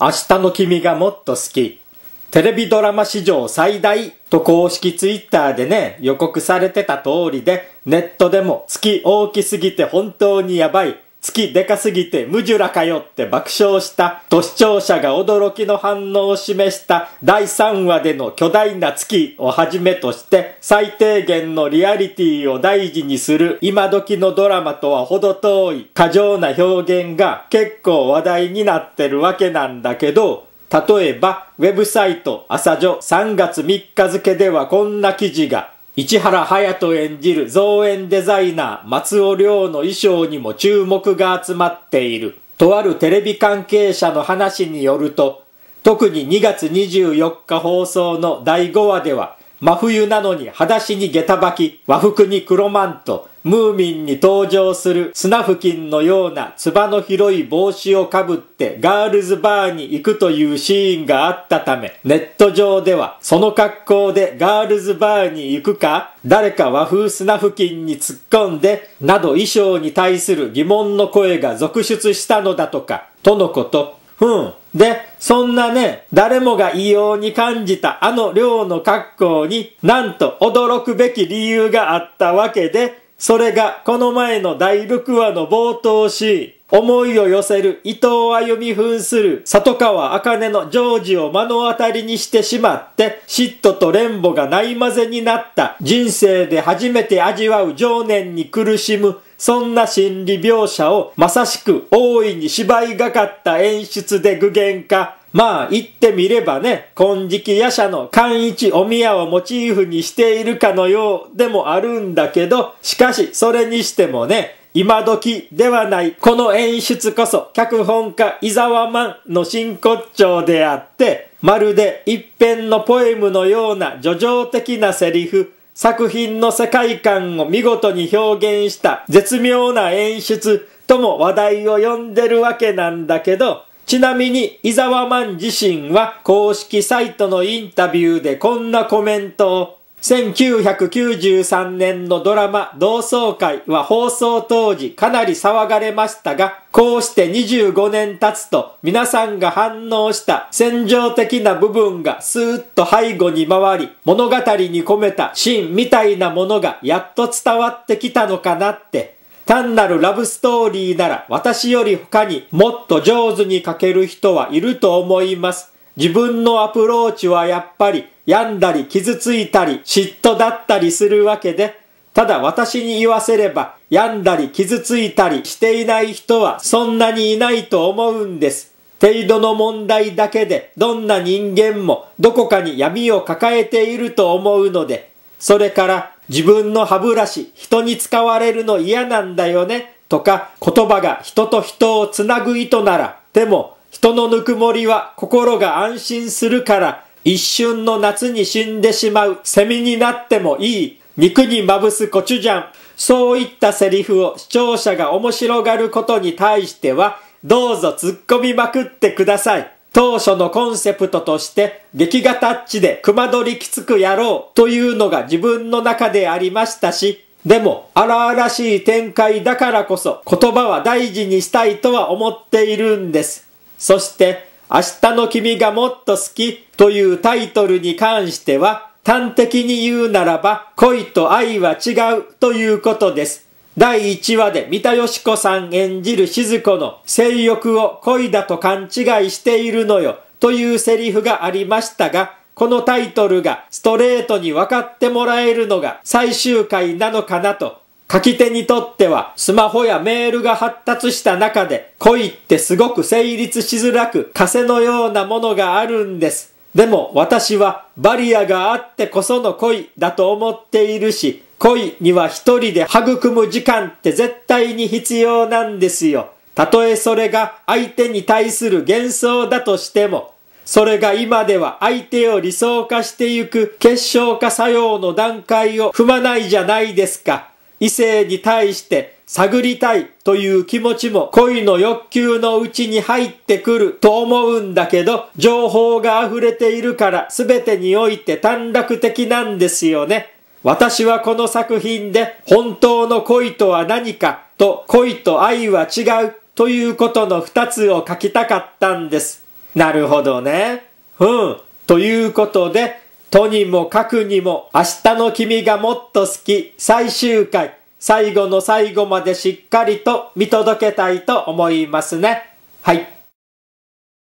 明日の君がもっと好き。テレビドラマ史上最大と公式ツイッターでね、予告されてた通りで、ネットでも月大きすぎて本当にやばい。月でかすぎて無ジュラかよって爆笑したと視聴者が驚きの反応を示した第3話での巨大な月をはじめとして最低限のリアリティを大事にする今時のドラマとは程遠い過剰な表現が結構話題になってるわけなんだけど例えばウェブサイト朝女3月3日付ではこんな記事が市原隼人演じる造園デザイナー松尾亮の衣装にも注目が集まっている。とあるテレビ関係者の話によると、特に2月24日放送の第5話では、真冬なのに裸足に下駄履き、和服に黒マント、ムーミンに登場する砂付近のようなつばの広い帽子をかぶってガールズバーに行くというシーンがあったため、ネット上ではその格好でガールズバーに行くか、誰か和風砂付近に突っ込んで、など衣装に対する疑問の声が続出したのだとか、とのこと。うん。で、そんなね、誰もが異様に感じたあの量の格好に、なんと驚くべき理由があったわけで、それがこの前の大6話の冒頭し、思いを寄せる伊藤歩み扮する里川茜のジョージを目の当たりにしてしまって嫉妬と連母がない混ぜになった人生で初めて味わう情念に苦しむそんな心理描写をまさしく大いに芝居がかった演出で具現化まあ、言ってみればね、金色夜叉の寛一お宮をモチーフにしているかのようでもあるんだけど、しかし、それにしてもね、今時ではない、この演出こそ、脚本家伊沢万の真骨頂であって、まるで一辺のポエムのような叙情的なセリフ、作品の世界観を見事に表現した絶妙な演出とも話題を呼んでるわけなんだけど、ちなみに、伊沢万自身は公式サイトのインタビューでこんなコメントを。1993年のドラマ同窓会は放送当時かなり騒がれましたが、こうして25年経つと皆さんが反応した戦場的な部分がスーッと背後に回り、物語に込めたシーンみたいなものがやっと伝わってきたのかなって単なるラブストーリーなら私より他にもっと上手に書ける人はいると思います。自分のアプローチはやっぱり病んだり傷ついたり嫉妬だったりするわけで、ただ私に言わせれば病んだり傷ついたりしていない人はそんなにいないと思うんです。程度の問題だけでどんな人間もどこかに闇を抱えていると思うので、それから自分の歯ブラシ、人に使われるの嫌なんだよね、とか、言葉が人と人をつなぐ糸なら、でも、人のぬくもりは心が安心するから、一瞬の夏に死んでしまうセミになってもいい、肉にまぶすコチュジャン、そういったセリフを視聴者が面白がることに対しては、どうぞ突っ込みまくってください。当初のコンセプトとして劇画タッチで熊取りきつくやろうというのが自分の中でありましたし、でも荒々しい展開だからこそ言葉は大事にしたいとは思っているんです。そして明日の君がもっと好きというタイトルに関しては端的に言うならば恋と愛は違うということです。第1話で三田佳子さん演じる静子の性欲を恋だと勘違いしているのよというセリフがありましたが、このタイトルがストレートに分かってもらえるのが最終回なのかなと。書き手にとってはスマホやメールが発達した中で恋ってすごく成立しづらく枷のようなものがあるんです。でも私はバリアがあってこその恋だと思っているし、恋には一人で育む時間って絶対に必要なんですよ。たとえそれが相手に対する幻想だとしても、それが今では相手を理想化してゆく結晶化作用の段階を踏まないじゃないですか。異性に対して探りたいという気持ちも恋の欲求のうちに入ってくると思うんだけど、情報が溢れているから全てにおいて短絡的なんですよね。私はこの作品で本当の恋とは何かと恋と愛は違うということの二つを書きたかったんです。なるほどね。うん。ということで、とにもかくにも明日の君がもっと好き最終回最後の最後までしっかりと見届けたいと思いますね。はい。